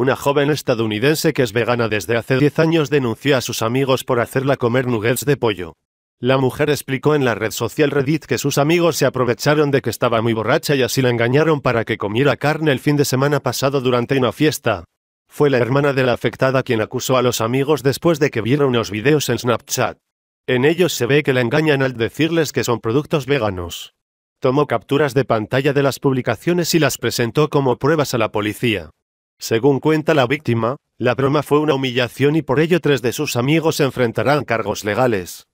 Una joven estadounidense que es vegana desde hace 10 años denunció a sus amigos por hacerla comer nuggets de pollo. La mujer explicó en la red social Reddit que sus amigos se aprovecharon de que estaba muy borracha y así la engañaron para que comiera carne el fin de semana pasado durante una fiesta. Fue la hermana de la afectada quien acusó a los amigos después de que vieron unos videos en Snapchat. En ellos se ve que la engañan al decirles que son productos veganos. Tomó capturas de pantalla de las publicaciones y las presentó como pruebas a la policía. Según cuenta la víctima, la broma fue una humillación y por ello tres de sus amigos enfrentarán cargos legales.